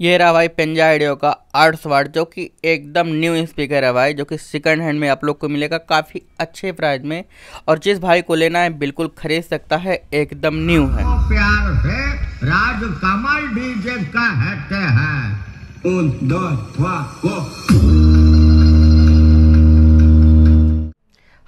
ये रहा भाई पेंजा आइडियो का आर्ट्स वार्ड जो कि एकदम न्यू स्पीकर है भाई जो कि सेकंड हैंड में आप लोग को मिलेगा काफ़ी अच्छे प्राइस में और जिस भाई को लेना है बिल्कुल खरीद सकता है एकदम न्यू है प्यार से राज कमल डीजे उन दो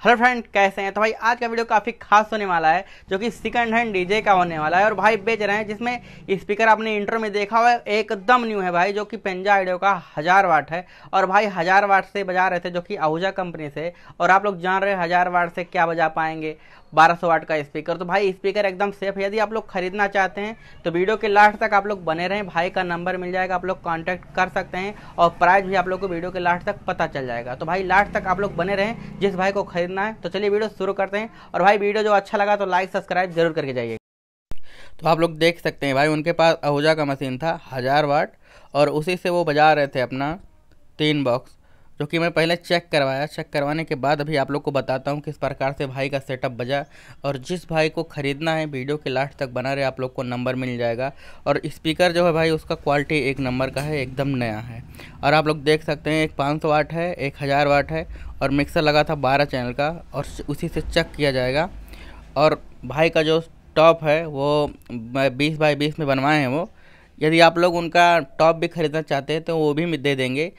हेलो फ्रेंड कैसे हैं तो भाई आज का वीडियो काफ़ी खास होने वाला है जो कि सेकंड हैंड डीजे का होने वाला है और भाई बेच रहे हैं जिसमें स्पीकर आपने इंटर में देखा हुआ है एकदम न्यू है भाई जो कि पेंजा आइडियो का हज़ार वाट है और भाई हज़ार वाट से बजा रहे थे जो कि आहूजा कंपनी से और आप लोग जान रहे हैं हज़ार वाट से क्या बजा पाएंगे सौ वाट का स्पीकर तो भाई स्पीकर एकदम सेफ है यदि आप लोग खरीदना चाहते हैं तो वीडियो के लास्ट तक आप लोग बने रहें भाई का नंबर मिल जाएगा आप लोग कांटेक्ट कर सकते हैं और प्राइस भी आप लोग को वीडियो के लास्ट तक पता चल जाएगा तो भाई लास्ट तक आप लोग बने रहें जिस भाई को खरीदना है तो चलिए वीडियो शुरू करते हैं और भाई वीडियो जो अच्छा लगा तो लाइक सब्सक्राइब जरूर करके जाइए तो आप लोग देख सकते हैं भाई उनके पास आहूजा का मशीन था हज़ार वाट और उसी से वो बजा रहे थे अपना तीन बॉक्स जो कि मैं पहले चेक करवाया चेक करवाने के बाद अभी आप लोग को बताता हूँ किस प्रकार से भाई का सेटअप बजा और जिस भाई को ख़रीदना है वीडियो के लास्ट तक बना रहे आप लोग को नंबर मिल जाएगा और स्पीकर जो है भाई उसका क्वालिटी एक नंबर का है एकदम नया है और आप लोग देख सकते हैं एक पाँच सौ वाट है एक हज़ार वाट है और मिक्सर लगा था बारह चैनल का और उसी से चेक किया जाएगा और भाई का जो टॉप है वो बीस बाई बीस में बनवाए हैं वो यदि आप लोग उनका टॉप भी ख़रीदना चाहते हैं तो वो भी दे देंगे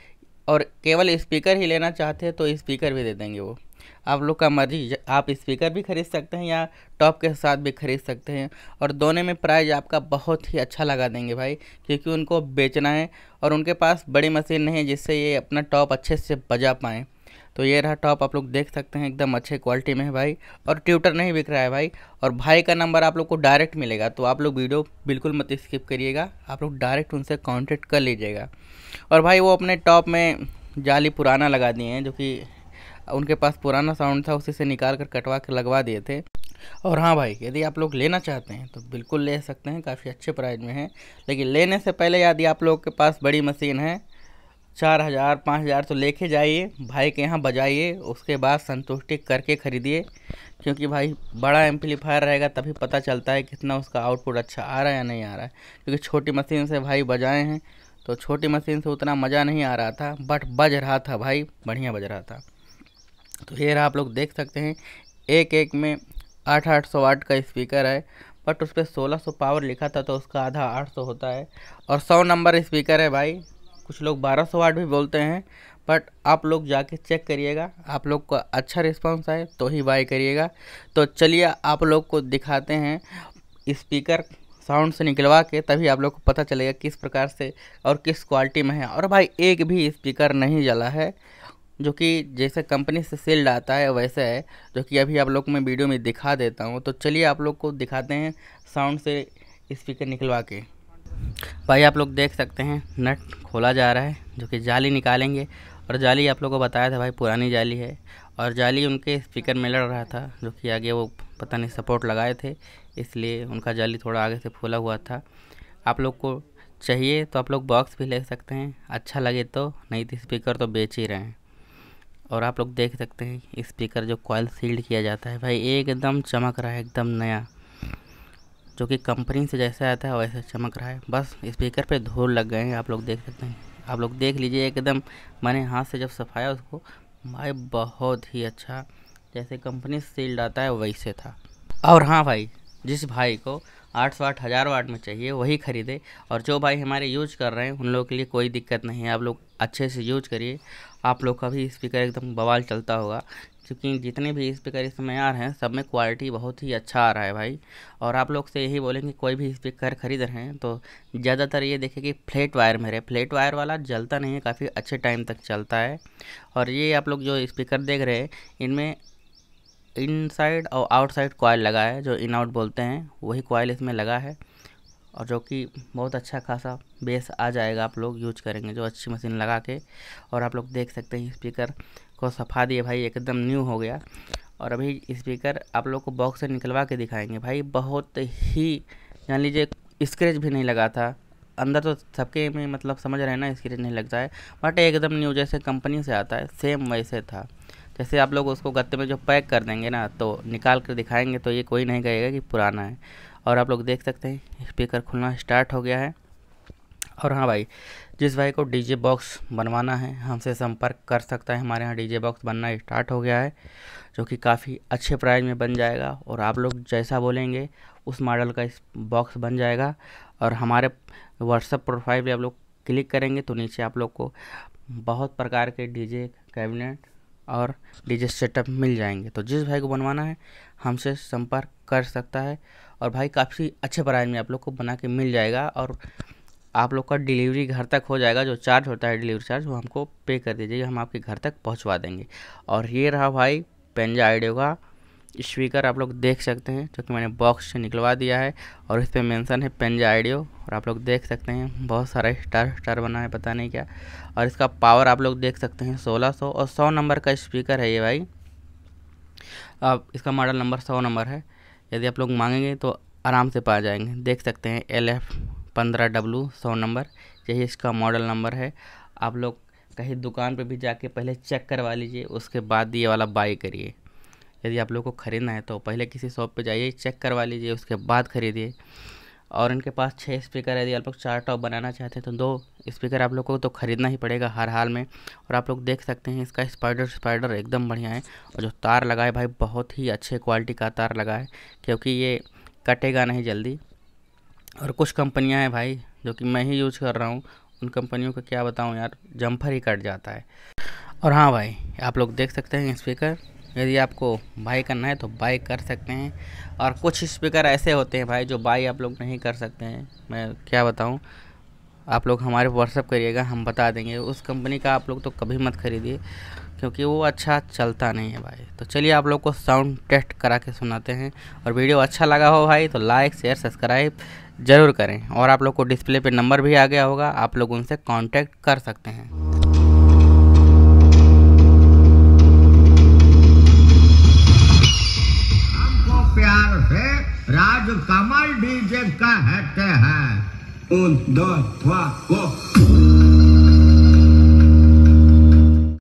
और केवल स्पीकर ही लेना चाहते हैं तो स्पीकर भी दे देंगे वो आप लोग का मर्जी आप स्पीकर भी खरीद सकते हैं या टॉप के साथ भी खरीद सकते हैं और दोनों में प्राइस आपका बहुत ही अच्छा लगा देंगे भाई क्योंकि उनको बेचना है और उनके पास बड़ी मशीन नहीं है जिससे ये अपना टॉप अच्छे से बजा पाएँ तो ये रहा टॉप आप लोग देख सकते हैं एकदम अच्छे क्वालिटी में है भाई और ट्यूटर नहीं बिक रहा है भाई और भाई का नंबर आप लोग को डायरेक्ट मिलेगा तो आप लोग वीडियो बिल्कुल मत स्किप करिएगा आप लोग डायरेक्ट उनसे कॉन्टेक्ट कर लीजिएगा और भाई वो अपने टॉप में जाली पुराना लगा दिए हैं जो कि उनके पास पुराना साउंड था उसी से निकाल कर कटवा के लगवा दिए थे और हाँ भाई यदि आप लोग लेना चाहते हैं तो बिल्कुल ले सकते हैं काफ़ी अच्छे प्राइस में है लेकिन लेने से पहले यदि आप लोग के पास बड़ी मशीन है चार हज़ार पाँच हज़ार तो लेके जाइए भाई के यहाँ बजाइए उसके बाद संतुष्टि करके ख़रीदिए क्योंकि भाई बड़ा एम्पलीफायर रहेगा तभी पता चलता है कितना उसका आउटपुट अच्छा आ रहा है या नहीं आ रहा है क्योंकि छोटी मशीन से भाई बजाए हैं तो छोटी मशीन से उतना मज़ा नहीं आ रहा था बट बज रहा था भाई बढ़िया बज रहा था तो ये आप लोग देख सकते हैं एक एक में आठ आठ सौ वाट का स्पीकर है बट उस पर सोलह सौ पावर लिखा था तो उसका आधा आठ सौ होता है और सौ नंबर स्पीकर है भाई कुछ लोग 1200 वाट भी बोलते हैं बट आप लोग जाके चेक करिएगा आप लोग का अच्छा रिस्पांस आए तो ही बाय करिएगा तो चलिए आप लोग को दिखाते हैं स्पीकर साउंड से निकलवा के तभी आप लोग को पता चलेगा किस प्रकार से और किस क्वालिटी में है और भाई एक भी स्पीकर नहीं जला है जो कि जैसे कंपनी से सील्ड आता है वैसे है जो कि अभी आप लोग मैं वीडियो में दिखा देता हूँ तो चलिए आप लोग को दिखाते हैं साउंड से स्पीकर निकलवा के भाई आप लोग देख सकते हैं नट खोला जा रहा है जो कि जाली निकालेंगे और जाली आप लोगों को बताया था भाई पुरानी जाली है और जाली उनके स्पीकर में लड़ रहा था जो कि आगे वो पता नहीं सपोर्ट लगाए थे इसलिए उनका जाली थोड़ा आगे से फूला हुआ था आप लोग को चाहिए तो आप लोग बॉक्स भी ले सकते हैं अच्छा लगे तो नहीं तो स्पीकर तो बेच ही रहे हैं और आप लोग देख सकते हैं स्पीकर जो कॉयल सील्ड किया जाता है भाई एकदम चमक रहा है एकदम नया जो कि कंपनी से जैसे आता है वैसे चमक रहा है बस स्पीकर पे धूल लग गए हैं आप लोग देख सकते हैं आप लोग देख लीजिए एकदम मैंने हाथ से जब सफाया उसको भाई बहुत ही अच्छा जैसे कंपनी सील्ड आता है वैसे था और हाँ भाई जिस भाई को आठ सौ आठ हज़ार वाट में चाहिए वही खरीदे और जो भाई हमारे यूज कर रहे हैं उन लोगों के लिए कोई दिक्कत नहीं है आप लोग अच्छे से यूज करिए आप लोग का भी स्पीकर एकदम बवाल चलता होगा क्योंकि जितने भी स्पीकर इस समय आ रहे हैं सब में क्वालिटी बहुत ही अच्छा आ रहा है भाई और आप लोग से यही बोलेंगे कोई भी स्पीकर खरीद रहे हैं तो ज़्यादातर ये देखें कि फ्लेट वायर में रहे फ्लेट वायर वाला जलता नहीं है काफ़ी अच्छे टाइम तक चलता है और ये आप लोग जो स्पीकर देख रहे हैं इनमें इनसाइड और आउटसाइड कॉयल लगा है जो इन आउट बोलते हैं वही कॉयल इसमें लगा है और जो कि बहुत अच्छा खासा बेस आ जाएगा आप लोग यूज करेंगे जो अच्छी मशीन लगा के और आप लोग देख सकते हैं स्पीकर को सफा दिए भाई एकदम न्यू हो गया और अभी स्पीकर आप लोग को बॉक्स से निकलवा के दिखाएंगे भाई बहुत ही जान लीजिए स्क्रेच भी नहीं लगा था अंदर तो सबके में मतलब समझ रहे हैं ना स्क्रेच नहीं लगता है बट एकदम न्यू जैसे कंपनी से आता है सेम वैसे था जैसे आप लोग उसको गत्ते में जो पैक कर देंगे ना तो निकाल कर दिखाएंगे तो ये कोई नहीं कहेगा कि पुराना है और आप लोग देख सकते हैं स्पीकर खुलना स्टार्ट हो गया है और हाँ भाई जिस भाई को डीजे बॉक्स बनवाना है हमसे संपर्क कर सकता है हमारे यहाँ डीजे बॉक्स बनना स्टार्ट हो गया है जो कि काफ़ी अच्छे प्राइस में बन जाएगा और आप लोग जैसा बोलेंगे उस मॉडल का इस बॉक्स बन जाएगा और हमारे व्हाट्सअप प्रोफाइल पर आप लोग क्लिक करेंगे तो नीचे आप लोग को बहुत प्रकार के डीजे कैबिनेट और डीजे सेटअप मिल जाएंगे तो जिस भाई को बनवाना है हमसे संपर्क कर सकता है और भाई काफ़ी अच्छे प्राइस में आप लोग को बना के मिल जाएगा और आप लोग का डिलीवरी घर तक हो जाएगा जो चार्ज होता है डिलीवरी चार्ज वो हमको पे कर दीजिएगा हम आपके घर तक पहुँचवा देंगे और ये रहा भाई पेंजा आइडियो का स्पीकर आप लोग देख सकते हैं जो कि मैंने बॉक्स से निकलवा दिया है और इस पर मैंसन है पेंजा आइडियो और आप लोग देख सकते हैं बहुत सारा स्टार स्टार बना है पता नहीं क्या और इसका पावर आप लोग देख सकते हैं 1600 और 100 नंबर का स्पीकर है ये भाई अब इसका मॉडल नंबर 100 नंबर है यदि आप लोग मांगेंगे तो आराम से पा जाएंगे देख सकते हैं एल एफ पंद्रह डब्लू सौ नंबर यही इसका मॉडल नंबर है आप लोग कहीं दुकान पर भी जाके पहले चेक करवा लीजिए उसके बाद ये वाला बाई करिए यदि आप लोग को ख़रीदना है तो पहले किसी शॉप पे जाइए चेक करवा लीजिए उसके बाद खरीदिए और इनके पास छः स्पीकर है यदि आप लोग चार टॉप बनाना चाहते हैं तो दो स्पीकर आप लोग को तो ख़रीदना ही पड़ेगा हर हाल में और आप लोग देख सकते हैं इसका स्पाइडर स्पाइडर एकदम बढ़िया है और जो तार लगा है भाई बहुत ही अच्छे क्वालिटी का तार लगा है क्योंकि ये कटेगा नहीं जल्दी और कुछ कंपनियाँ हैं भाई जो कि मैं ही यूज़ कर रहा हूँ उन कंपनियों का क्या बताऊँ यार जम्फर ही कट जाता है और हाँ भाई आप लोग देख सकते हैं स्पीकर यदि आपको बाई करना है तो बाई कर सकते हैं और कुछ स्पीकर ऐसे होते हैं भाई जो बाई आप लोग नहीं कर सकते हैं मैं क्या बताऊं आप लोग हमारे व्हाट्सअप करिएगा हम बता देंगे उस कंपनी का आप लोग तो कभी मत खरीदिए क्योंकि वो अच्छा चलता नहीं है भाई तो चलिए आप लोग को साउंड टेस्ट करा के सुनाते हैं और वीडियो अच्छा लगा हो भाई तो लाइक शेयर सब्सक्राइब ज़रूर करें और आप लोग को डिस्प्ले पर नंबर भी आ गया होगा आप लोग उनसे कॉन्टैक्ट कर सकते हैं डीजे का है कहते हैं उन दो को